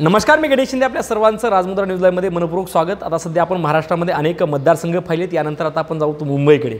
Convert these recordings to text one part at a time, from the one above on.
नमस्कार मी गणेश शिंदे आपल्या सर्वांचं राजमुद्रा न्यूज लाईव्हमध्ये मनपूर्वक स्वागत आता सध्या आपण महाराष्ट्रामध्ये अनेक मतदारसंघ पाहिलेत यानंतर आता आपण जाऊ मुंबईकडे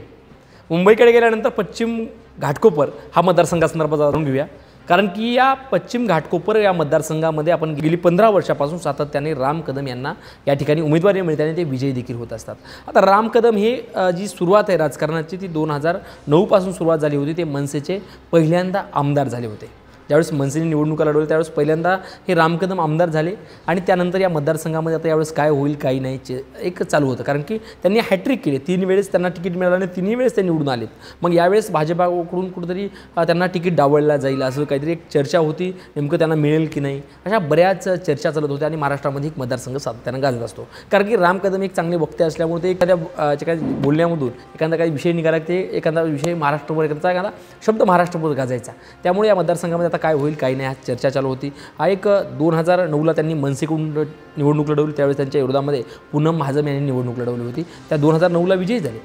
मुंबईकडे गेल्यानंतर पश्चिम घाटकोपर हा मतदारसंघासंदर्भात जाणून घेऊया कारण की या पश्चिम घाटकोपर या मतदारसंघामध्ये आपण गेली पंधरा वर्षापासून सातत्याने राम कदम यांना या ठिकाणी उमेदवारी आणि ते विजयी देखील होत असतात आता राम कदम हे जी सुरुवात आहे राजकारणाची ती दोन हजार नऊपासून सुरुवात झाली होती ते मनसेचे पहिल्यांदा आमदार झाले होते ज्यावेळेस मनसेने निवडणुका लढवल्या त्यावेळेस पहिल्यांदा हे रामकदम आमदार झाले आणि त्यानंतर या मतदारसंघामध्ये आता यावेळेस काय होईल काही नाही एक चालू होतं कारण की त्यांनी हॅट्रिक केले तीन वेळेस त्यांना तिकीट मिळालं आणि तिन्ही वेळेस ते निवडून आलेत मग यावेळेस भाजपाकडून कुठंतरी त्यांना तिकीट डावळला जाईल असं काहीतरी एक चर्चा होती नेमकं त्यांना मिळेल की नाही अशा बऱ्याच चर्चा चालत होत्या आणि महाराष्ट्रामध्ये एक मतदारसंघ त्यांना गाजत असतो कारण की राम कदम एक चांगले वक्ते असल्यामुळे ते एखाद्या काय बोलण्यामधून एखादा काही विषय निघाला ते एखादा विषय महाराष्ट्रभर एखादा एखादा शब्द महाराष्ट्रभर गाजायचा त्यामुळे या मतदारसंघामध्ये आता काय होईल काही नाही चर्चा चालू होती हा एक दोन हजार नऊला त्यांनी मनसेकडून निवडणूक लढवली त्यावेळेस त्यांच्या विरोधामध्ये पूनम महाजन यांनी निवडणूक लढवली होती त्या दोन हजार नऊला विजयी झाले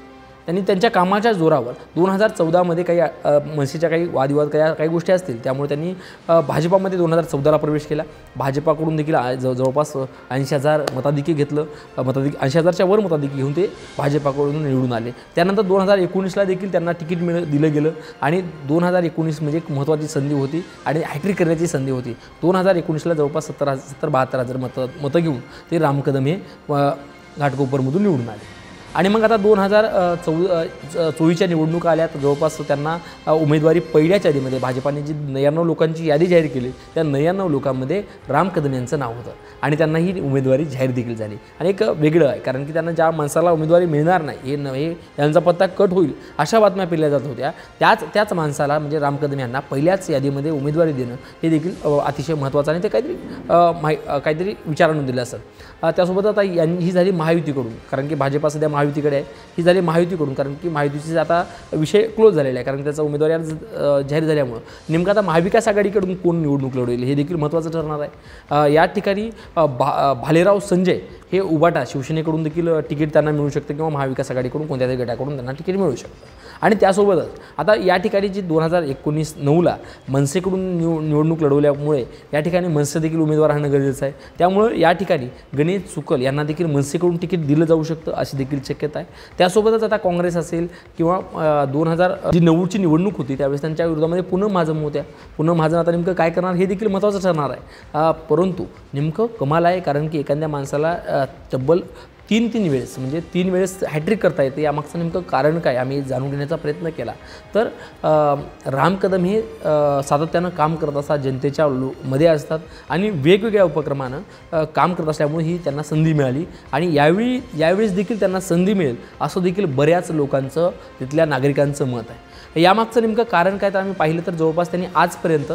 त्यांनी त्यांच्या कामाच्या जोरावर दोन हजार चौदामध्ये काही मनसेच्या काही वादविवाद काही काही गोष्टी असतील त्यामुळे त्यांनी भाजपामध्ये दोन हजार चौदाला प्रवेश केला भाजपाकडून देखील ज जवळपास ऐंशी हजार मताधिकी घेतलं मताधिक ऐंशी हजारच्या वर मताधिकी घेऊन ते भाजपाकडून निवडून आले त्यानंतर दोन हजार एकोणीसला देखील त्यांना तिकीट मिळ दिलं गेलं आणि दोन हजार एकोणीस म्हणजे एक महत्त्वाची संधी होती आणि हॅट्रिक करण्याची संधी होती दोन हजार एकोणीसला जवळपास सत्तर हजार सत्तर बहात्तर हजार मतं मतं घेऊन ते रामकदम हे घाटकोपरमधून निवडून आले आणि मग आता दोन हजार चौ चोवीसच्या निवडणुका आल्यात जवळपास त्यांना उमेदवारी पहिल्याच यादीमध्ये भाजपाने जी नव्याण्णव लोकांची यादी जाहीर केली त्या नव्याण्णव लोकांमध्ये राम कदम यांचं नाव होतं आणि त्यांना ही उमेदवारी जाहीर देखील झाली आणि एक वेगळं आहे कारण की त्यांना ज्या माणसाला उमेदवारी मिळणार नाही हे न हे यांचा पत्ता कट होईल अशा बातम्या पिल्या जात होत्या त्याच त्याच माणसाला म्हणजे राम कदम यांना पहिल्याच यादीमध्ये उमेदवारी देणं हे देखील अतिशय महत्त्वाचं आणि ते काहीतरी माहि काहीतरी विचारांना दिलं असतं त्यासोबत आता यांनी ही झाली महायुतीकडून कारण की भाजपा सध्या महा महायुतीकडे आहे ही झाली महायुतीकडून कारण की महायुतीचे आता विषय क्लोज झालेला आहे कारण त्याचा उमेदवारी आज जाहीर झाल्यामुळं नेमकं आता महाविकास आघाडीकडून कोण निवडणूक लढवेल हे देखील महत्त्वाचं ठरणार आहे या ठिकाणी भा भालेराव संजय हे उबाटा शिवसेनेकडून देखील तिकीट त्यांना मिळू शकतं किंवा महाविकास आघाडीकडून कोणत्या तरी गटाकडून त्यांना तिकीट मिळू शकतं आणि त्यासोबतच आता या ठिकाणी जी दोन हजार एकोणीस नऊला मनसेकडून निव निवडणूक लढवल्यामुळे या ठिकाणी मनसे देखील उमेदवार राहणं गरजेचं आहे त्यामुळं या ठिकाणी गणेश चुकल यांना देखील मनसेकडून तिकीट दिलं जाऊ शकतं अशी देखील शक्यता आहे त्यासोबतच आता काँग्रेस असेल किंवा दोन हजार जी नऊची निवडणूक होती त्यावेळेस त्यांच्या विरोधामध्ये पुन्हा महाजम होत्या पुन्हा माझं आता नेमकं काय करणार हे देखील महत्त्वाचं ठरणार आहे परंतु नेमकं कमाल आहे कारण की एखाद्या माणसाला तब्बल तीन तीन वेळेस म्हणजे तीन वेळेस हॅट्रिक करता येते यामागचं नेमकं कारण काय आम्ही जाणून घेण्याचा प्रयत्न केला तर राम कदम हे सातत्यानं काम करत असतात जनतेच्या लो मध्ये असतात आणि वेगवेगळ्या उपक्रमानं काम करत असल्यामुळे ही त्यांना संधी मिळाली आणि यावेळी यावेळेस देखील त्यांना संधी मिळेल असं देखील बऱ्याच लोकांचं तिथल्या नागरिकांचं मत आहे यामागचं नेमकं कारण काय तर आम्ही पाहिलं तर जवळपास त्यांनी आजपर्यंत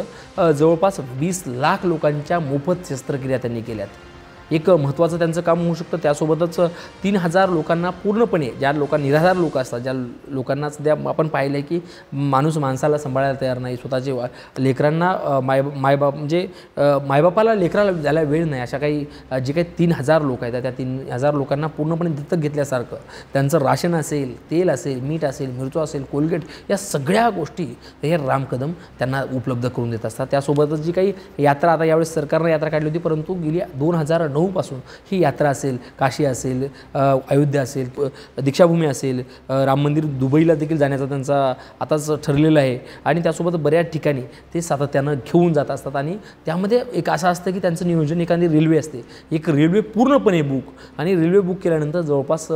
जवळपास वीस लाख लोकांच्या मोफत शस्त्रक्रिया त्यांनी केल्या आहेत एक महत्त्वाचं त्यांचं काम होऊ शकतं त्यासोबतच तीन हजार लोकांना पूर्णपणे ज्या लोकां निराधार लोक असतात ज्या लोकांनाच द्या आपण पाहिलं आहे की माणूस माणसाला सांभाळायला तयार नाही स्वतःचे लेकरांना माय मायबाप म्हणजे मायबापाला लेकराला द्यायला वेळ नाही अशा काही जे काही तीन हजार लोक आहेत त्या तीन हजार लोकांना पूर्णपणे दत्तक घेतल्यासारखं त्यांचं राशन असेल तेल असेल मीठ असेल मिरचो असेल कोलगेट या सगळ्या गोष्टी हे राम कदम त्यांना उपलब्ध करून देत असतात त्यासोबतच जी काही यात्रा आता यावेळेस सरकारनं यात्रा काढली होती परंतु गेली दोन हजार नऊ गहूपासून ही यात्रा असेल काशी असेल अयोध्या असेल दीक्षाभूमी असेल राम मंदिर दुबईला देखील जाण्याचा त्यांचा आताच ठरलेलं आहे आणि त्यासोबत बऱ्याच ठिकाणी ते सातत्यानं घेऊन जात असतात आणि त्यामध्ये एक असं असतं की त्यांचं नियोजन एखादी रेल्वे असते एक रेल्वे पूर्णपणे बुक आणि रेल्वे बुक केल्यानंतर जवळपास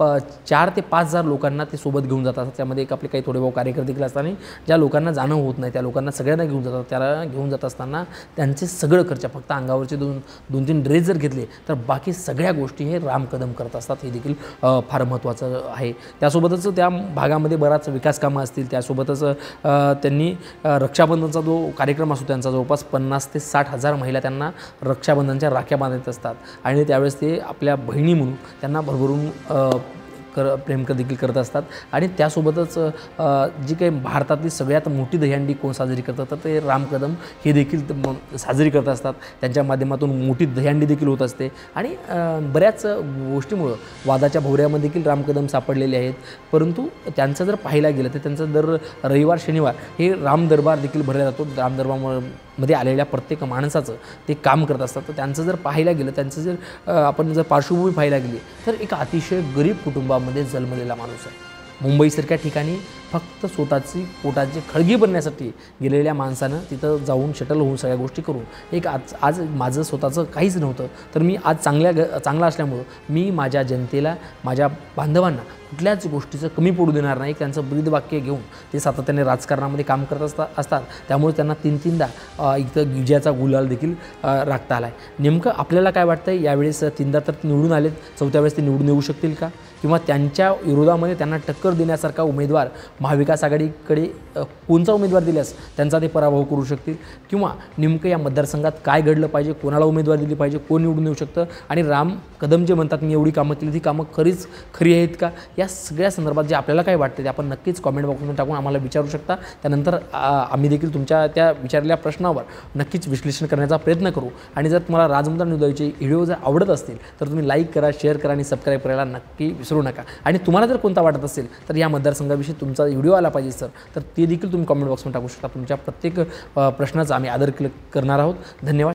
प चार ते पाच हजार लोकांना ते सोबत घेऊन जात असतात त्यामध्ये एक आपले काही थोडे भाऊ कार्यकर्ते असतात असताना ज्या लोकांना जाणं होत नाही त्या लोकांना सगळ्यांना घेऊन जातात त्याला घेऊन जात असताना त्यांचे सगळं खर्च फक्त अंगावरचे दोन दोन तीन ड्रेस जर घेतले तर बाकी सगळ्या गोष्टी हे राम कदम करत असतात हे देखील फार महत्त्वाचं आहे त्यासोबतच त्या भागामध्ये बराच विकास कामं असतील त्यासोबतच त्यांनी रक्षाबंधनचा जो कार्यक्रम असतो त्यांचा जवळपास पन्नास ते साठ हजार महिला त्यांना रक्षाबंधनच्या राख्या बांधत असतात आणि त्यावेळेस ते आपल्या बहिणी म्हणून त्यांना भरभरून कर प्रेमक देखील करत असतात आणि त्यासोबतच जी काही भारतातली सगळ्यात मोठी दहीहंडी कोण साजरी करतात तर ते राम कदम हे देखील साजरी करत असतात त्यांच्या माध्यमातून मोठी दहीहंडी देखील होत असते आणि बऱ्याच गोष्टीमुळं वादाच्या भोवऱ्यामध्ये देखील राम कदम सापडलेले आहेत परंतु त्यांचं जर पाहायला गेलं तर त्यांचं दर रविवार शनिवार हे राम दरबार देखील भरला जातो राम आलेल्या प्रत्येक माणसाचं ते काम करत असतात तर त्यांचं जर पाहायला गेलं त्यांचं जर आपण जर पार्श्वभूमी पाहायला गेली तर एक अतिशय गरीब कुटुंबा जन्मलेला माणूस आहे मुंबईसारख्या ठिकाणी फक्त स्वतःची पोटाची खळगी बनण्यासाठी गेलेल्या माणसानं तिथं जाऊन शटल होऊन सगळ्या गोष्टी करून एक आज आज माझं स्वतःचं काहीच नव्हतं तर मी आज चांगल्या ग चांगला असल्यामुळं मी माझ्या जनतेला माझ्या बांधवांना कुठल्याच गोष्टीचं कमी पडू देणार नाही त्यांचं ब्रीदवाक्य घेऊन ते सातत्याने राजकारणामध्ये काम करत असता असतात त्यामुळे त्यांना तीन तीनदा इथं विजयाचा गुलाल देखील राखता आला आहे नेमकं आपल्याला काय वाटतं आहे यावेळेस तीनदा तर निवडून आलेत चौथ्या वेळेस ते निवडून येऊ शकतील का किंवा त्यांच्या विरोधामध्ये त्यांना टक्कर देण्यासारखा उमेदवार महाविकास आघाडीकडे कोणचा उमेदवार दिल्यास त्यांचा ते पराभव करू शकतील किंवा नेमकं या मतदारसंघात काय घडलं पाहिजे कोणाला उमेदवार दिली पाहिजे कोण निवडून येऊ शकतं आणि राम कदम जे म्हणतात मी एवढी कामं केली ती कामं खरीच खरी आहेत का या सगळ्या संदर्भात जे आपल्याला काय वाटतं ते आपण नक्कीच कॉमेंट बॉक्समध्ये टाकून आम्हाला विचारू शकता त्यानंतर आम्ही देखील तुमच्या त्या विचारलेल्या प्रश्नावर नक्कीच विश्लेषण करण्याचा प्रयत्न करू आणि जर तुम्हाला राजमुद्रा निवडायचे व्हिडिओ जर आवडत असतील तर तुम्ही लाईक करा शेअर करा आणि सबस्क्राईब करायला नक्की विसरू नका आणि तुम्हाला जर कोणता वाटत असेल तर या मतदारसंघाविषयी तुमचा व्हिडिओ आला पाहिजे सर तर ते देखील तुम्ही कॉमेंट बॉक्समध्ये टाकू शकता तुमच्या प्रत्येक प्रश्नाचा आम्ही आदर करणार आहोत धन्यवाद